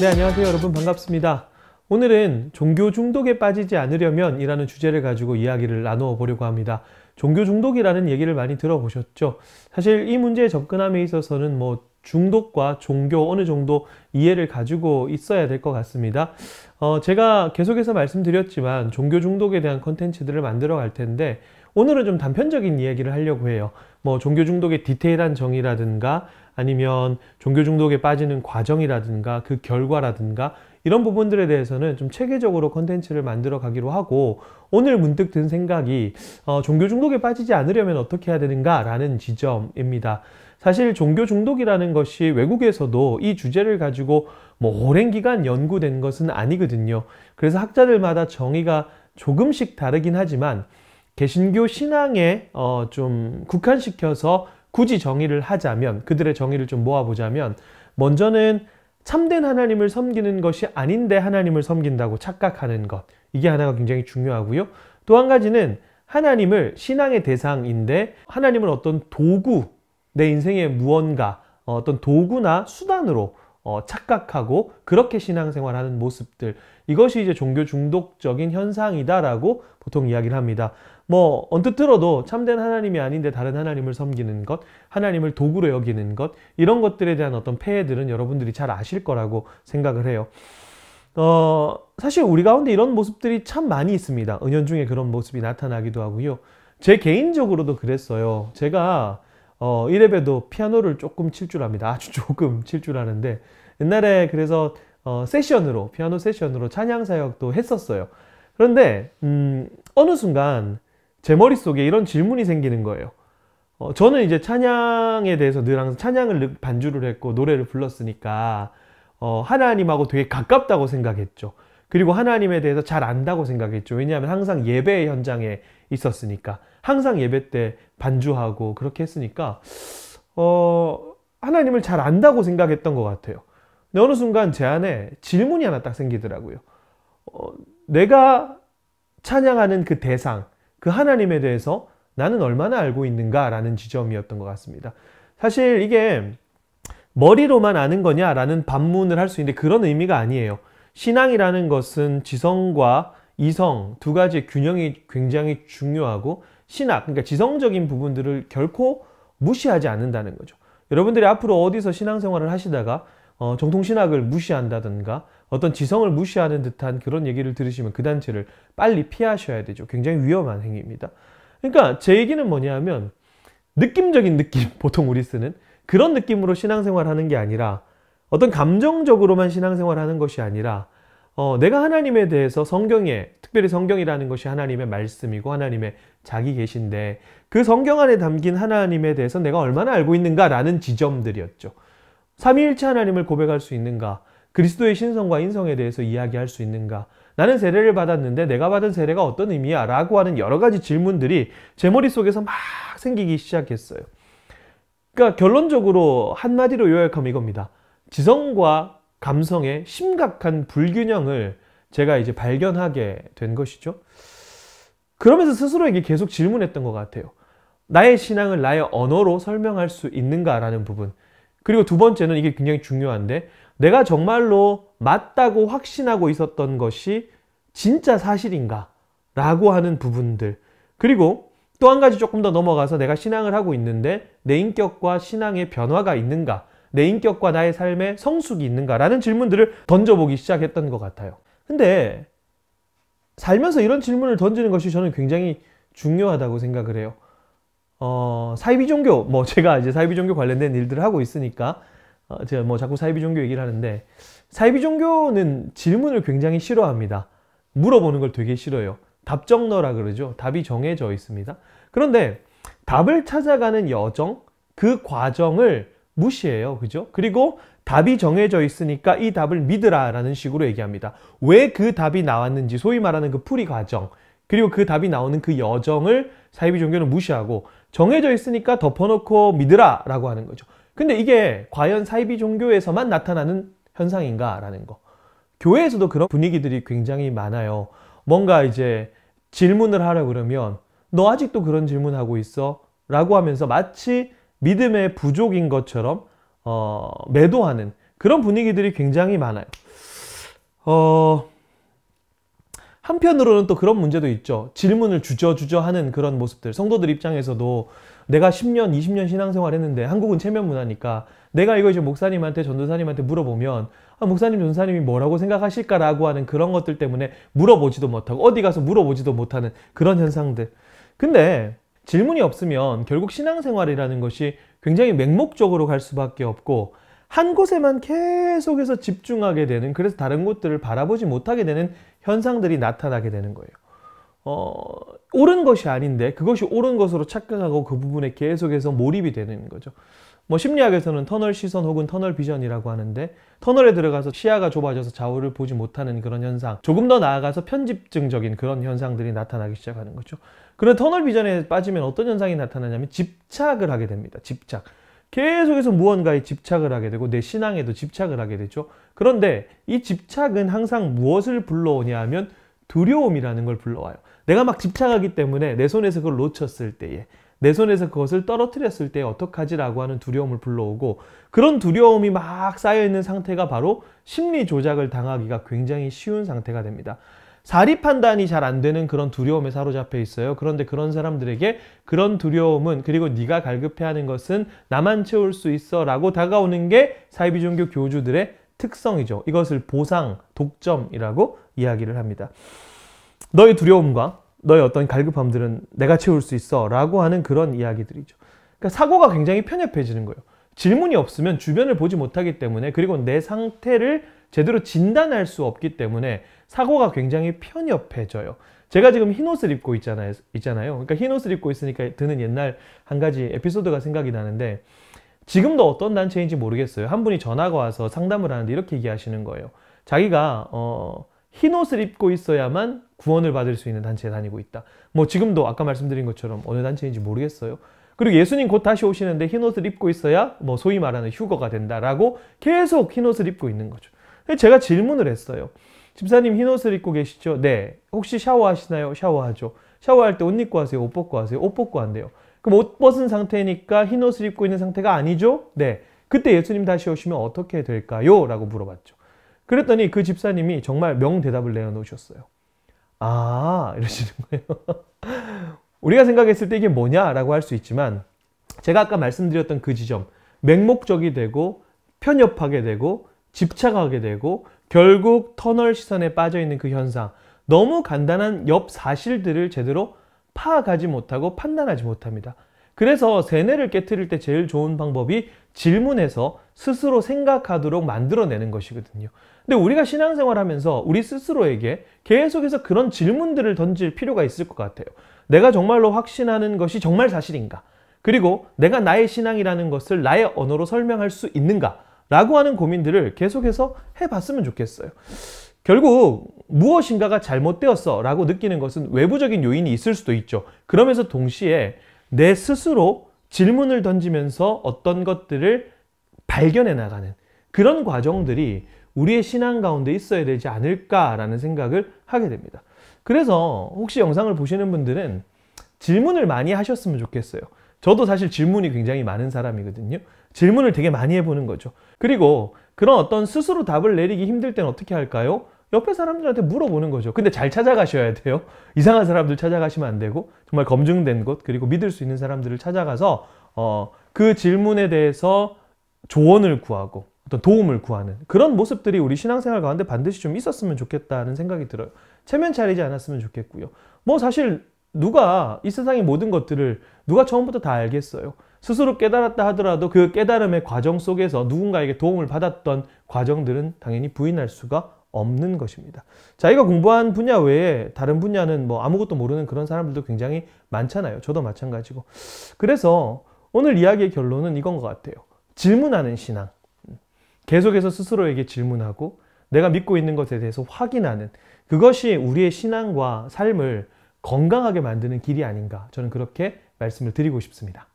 네, 안녕하세요. 여러분 반갑습니다. 오늘은 종교 중독에 빠지지 않으려면 이라는 주제를 가지고 이야기를 나누어 보려고 합니다. 종교 중독이라는 얘기를 많이 들어보셨죠? 사실 이 문제에 접근함에 있어서는 뭐 중독과 종교 어느 정도 이해를 가지고 있어야 될 것 같습니다. 어, 제가 계속해서 말씀드렸지만 종교 중독에 대한 컨텐츠들을 만들어 갈 텐데 오늘은 좀 단편적인 이야기를 하려고 해요. 뭐 종교 중독의 디테일한 정의라든가 아니면 종교 중독에 빠지는 과정이라든가 그 결과라든가 이런 부분들에 대해서는 좀 체계적으로 컨텐츠를 만들어 가기로 하고 오늘 문득 든 생각이 어, 종교 중독에 빠지지 않으려면 어떻게 해야 되는가 라는 지점입니다. 사실 종교 중독이라는 것이 외국에서도 이 주제를 가지고 뭐 오랜 기간 연구된 것은 아니거든요. 그래서 학자들마다 정의가 조금씩 다르긴 하지만 개신교 신앙에 어, 좀 국한시켜서 굳이 정의를 하자면 그들의 정의를 좀 모아보자면 먼저는 참된 하나님을 섬기는 것이 아닌데 하나님을 섬긴다고 착각하는 것 이게 하나가 굉장히 중요하고요. 또 한 가지는 하나님을 신앙의 대상인데 하나님을 어떤 도구 내 인생의 무언가 어, 어떤 도구나 수단으로 어, 착각하고 그렇게 신앙생활하는 모습들 이것이 이제 종교 중독적인 현상이다라고 보통 이야기를 합니다. 뭐 언뜻 들어도 참된 하나님이 아닌데 다른 하나님을 섬기는 것, 하나님을 도구로 여기는 것 이런 것들에 대한 어떤 폐해들은 여러분들이 잘 아실 거라고 생각을 해요. 어, 사실 우리 가운데 이런 모습들이 참 많이 있습니다. 은연중에 그런 모습이 나타나기도 하고요. 제 개인적으로도 그랬어요. 제가 어, 이래봬도 피아노를 조금 칠 줄 압니다. 아주 조금 칠 줄 아는데 옛날에 그래서 어, 세션으로 피아노 세션으로 찬양 사역도 했었어요. 그런데 음, 어느 순간 제 머릿속에 이런 질문이 생기는 거예요. 어, 저는 이제 찬양에 대해서 늘 항상 찬양을 반주를 했고 노래를 불렀으니까 어, 하나님하고 되게 가깝다고 생각했죠. 그리고 하나님에 대해서 잘 안다고 생각했죠. 왜냐하면 항상 예배 현장에 있었으니까. 항상 예배 때 반주하고 그렇게 했으니까, 어, 하나님을 잘 안다고 생각했던 것 같아요. 근데 어느 순간 제 안에 질문이 하나 딱 생기더라고요. 어, 내가 찬양하는 그 대상, 그 하나님에 대해서 나는 얼마나 알고 있는가라는 지점이었던 것 같습니다. 사실 이게 머리로만 아는 거냐라는 반문을 할 수 있는데 그런 의미가 아니에요. 신앙이라는 것은 지성과 이성 두 가지의 균형이 굉장히 중요하고 신학, 그러니까 지성적인 부분들을 결코 무시하지 않는다는 거죠. 여러분들이 앞으로 어디서 신앙생활을 하시다가 어, 정통신학을 무시한다든가 어떤 지성을 무시하는 듯한 그런 얘기를 들으시면 그 단체를 빨리 피하셔야 되죠. 굉장히 위험한 행위입니다. 그러니까 제 얘기는 뭐냐면 느낌적인 느낌, 보통 우리 쓰는 그런 느낌으로 신앙생활 하는 게 아니라 어떤 감정적으로만 신앙생활 하는 것이 아니라 어, 내가 하나님에 대해서 성경에 특별히 성경이라는 것이 하나님의 말씀이고 하나님의 자기 계신데 그 성경 안에 담긴 하나님에 대해서 내가 얼마나 알고 있는가라는 지점들이었죠. 삼위일체 하나님을 고백할 수 있는가? 그리스도의 신성과 인성에 대해서 이야기할 수 있는가? 나는 세례를 받았는데 내가 받은 세례가 어떤 의미야? 라고 하는 여러 가지 질문들이 제 머릿속에서 막 생기기 시작했어요. 그러니까 결론적으로 한마디로 요약하면 이겁니다. 지성과 감성의 심각한 불균형을 제가 이제 발견하게 된 것이죠. 그러면서 스스로에게 계속 질문했던 것 같아요. 나의 신앙을 나의 언어로 설명할 수 있는가라는 부분. 그리고 두 번째는 이게 굉장히 중요한데 내가 정말로 맞다고 확신하고 있었던 것이 진짜 사실인가 라고 하는 부분들 그리고 또 한 가지 조금 더 넘어가서 내가 신앙을 하고 있는데 내 인격과 신앙의 변화가 있는가 내 인격과 나의 삶의 성숙이 있는가 라는 질문들을 던져보기 시작했던 것 같아요 근데 살면서 이런 질문을 던지는 것이 저는 굉장히 중요하다고 생각을 해요 어, 사이비 종교, 뭐 제가 이제 사이비 종교 관련된 일들을 하고 있으니까 어, 제가 뭐 자꾸 사이비 종교 얘기를 하는데 사이비 종교는 질문을 굉장히 싫어합니다. 물어보는 걸 되게 싫어요. 답정너라 그러죠. 답이 정해져 있습니다. 그런데 답을 찾아가는 여정, 그 과정을 무시해요. 그죠? 그리고 답이 정해져 있으니까 이 답을 믿으라 라는 식으로 얘기합니다. 왜 그 답이 나왔는지 소위 말하는 그 풀이 과정 그리고 그 답이 나오는 그 여정을 사이비 종교는 무시하고 정해져 있으니까 덮어놓고 믿으라 라고 하는 거죠. 근데 이게 과연 사이비 종교에서만 나타나는 현상인가라는 거. 교회에서도 그런 분위기들이 굉장히 많아요. 뭔가 이제 질문을 하라 그러면 너 아직도 그런 질문하고 있어? 라고 하면서 마치 믿음의 부족인 것처럼 어, 매도하는 그런 분위기들이 굉장히 많아요. 어, 한편으로는 또 그런 문제도 있죠. 질문을 주저주저 하는 그런 모습들. 성도들 입장에서도 내가 10년, 20년 신앙생활 했는데 한국은 체면 문화니까 내가 이거 이제 목사님한테, 전도사님한테 물어보면 아, 목사님, 전도사님이 뭐라고 생각하실까라고 하는 그런 것들 때문에 물어보지도 못하고 어디 가서 물어보지도 못하는 그런 현상들. 근데 질문이 없으면 결국 신앙생활이라는 것이 굉장히 맹목적으로 갈 수밖에 없고 한 곳에만 계속해서 집중하게 되는 그래서 다른 곳들을 바라보지 못하게 되는 현상들이 나타나게 되는 거예요. 어, 옳은 것이 아닌데 그것이 옳은 것으로 착각하고 그 부분에 계속해서 몰입이 되는 거죠. 뭐 심리학에서는 터널 시선 혹은 터널 비전이라고 하는데 터널에 들어가서 시야가 좁아져서 좌우를 보지 못하는 그런 현상 조금 더 나아가서 편집증적인 그런 현상들이 나타나기 시작하는 거죠. 그런 터널 비전에 빠지면 어떤 현상이 나타나냐면 집착을 하게 됩니다. 집착. 계속해서 무언가에 집착을 하게 되고 내 신앙에도 집착을 하게 되죠. 그런데 이 집착은 항상 무엇을 불러오냐 하면 두려움이라는 걸 불러와요. 내가 막 집착하기 때문에 내 손에서 그걸 놓쳤을 때에 내 손에서 그것을 떨어뜨렸을 때 어떡하지라고 하는 두려움을 불러오고 그런 두려움이 막 쌓여있는 상태가 바로 심리 조작을 당하기가 굉장히 쉬운 상태가 됩니다. 사리 판단이 잘 안 되는 그런 두려움에 사로잡혀 있어요. 그런데 그런 사람들에게 그런 두려움은 그리고 네가 갈급해하는 것은 나만 채울 수 있어 라고 다가오는 게 사이비종교 교주들의 특성이죠. 이것을 보상, 독점이라고 이야기를 합니다. 너의 두려움과 너의 어떤 갈급함들은 내가 채울 수 있어 라고 하는 그런 이야기들이죠. 그러니까 사고가 굉장히 편협해지는 거예요. 질문이 없으면 주변을 보지 못하기 때문에 그리고 내 상태를 제대로 진단할 수 없기 때문에 사고가 굉장히 편협해져요. 제가 지금 흰 옷을 입고 있잖아요. 있잖아요. 그러니까 흰 옷을 입고 있으니까 드는 옛날 한 가지 에피소드가 생각이 나는데 지금도 어떤 단체인지 모르겠어요. 한 분이 전화가 와서 상담을 하는데 이렇게 얘기하시는 거예요. 자기가 어, 흰 옷을 입고 있어야만 구원을 받을 수 있는 단체에 다니고 있다. 뭐 지금도 아까 말씀드린 것처럼 어느 단체인지 모르겠어요. 그리고 예수님 곧 다시 오시는데 흰 옷을 입고 있어야 뭐 소위 말하는 휴거가 된다라고 계속 흰 옷을 입고 있는 거죠. 제가 질문을 했어요. 집사님 흰 옷을 입고 계시죠? 네. 혹시 샤워하시나요? 샤워하죠. 샤워할 때 옷 입고 하세요? 옷 벗고 하세요? 옷 벗고 한대요. 그럼 옷 벗은 상태니까 흰 옷을 입고 있는 상태가 아니죠? 네. 그때 예수님 다시 오시면 어떻게 될까요? 라고 물어봤죠. 그랬더니 그 집사님이 정말 명대답을 내어놓으셨어요. 아, 이러시는 거예요. 우리가 생각했을 때 이게 뭐냐라고 할 수 있지만 제가 아까 말씀드렸던 그 지점, 맹목적이 되고 편협하게 되고 집착하게 되고 결국 터널 시선에 빠져있는 그 현상 너무 간단한 옆 사실들을 제대로 파악하지 못하고 판단하지 못합니다. 그래서 세뇌를 깨뜨릴 때 제일 좋은 방법이 질문해서 스스로 생각하도록 만들어내는 것이거든요. 근데 우리가 신앙생활 하면서 우리 스스로에게 계속해서 그런 질문들을 던질 필요가 있을 것 같아요. 내가 정말로 확신하는 것이 정말 사실인가? 그리고 내가 나의 신앙이라는 것을 나의 언어로 설명할 수 있는가? 라고 하는 고민들을 계속해서 해봤으면 좋겠어요. 결국 무엇인가가 잘못되었어 라고 느끼는 것은 외부적인 요인이 있을 수도 있죠. 그러면서 동시에 내 스스로 질문을 던지면서 어떤 것들을 발견해 나가는 그런 과정들이 우리의 신앙 가운데 있어야 되지 않을까라는 생각을 하게 됩니다. 그래서 혹시 영상을 보시는 분들은 질문을 많이 하셨으면 좋겠어요. 저도 사실 질문이 굉장히 많은 사람이거든요. 질문을 되게 많이 해보는 거죠. 그리고 그런 어떤 스스로 답을 내리기 힘들 땐 어떻게 할까요? 옆에 사람들한테 물어보는 거죠. 근데 잘 찾아가셔야 돼요. 이상한 사람들 찾아가시면 안 되고 정말 검증된 곳 그리고 믿을 수 있는 사람들을 찾아가서 어, 그 질문에 대해서 조언을 구하고 어떤 도움을 구하는 그런 모습들이 우리 신앙생활 가운데 반드시 좀 있었으면 좋겠다는 생각이 들어요. 체면 차리지 않았으면 좋겠고요. 뭐 사실 누가 이 세상의 모든 것들을 누가 처음부터 다 알겠어요? 스스로 깨달았다 하더라도 그 깨달음의 과정 속에서 누군가에게 도움을 받았던 과정들은 당연히 부인할 수가 없는 것입니다. 자기가 공부한 분야 외에 다른 분야는 뭐 아무것도 모르는 그런 사람들도 굉장히 많잖아요. 저도 마찬가지고. 그래서 오늘 이야기의 결론은 이건 것 같아요. 질문하는 신앙. 계속해서 스스로에게 질문하고 내가 믿고 있는 것에 대해서 확인하는 그것이 우리의 신앙과 삶을 건강하게 만드는 길이 아닌가 저는 그렇게 말씀을 드리고 싶습니다.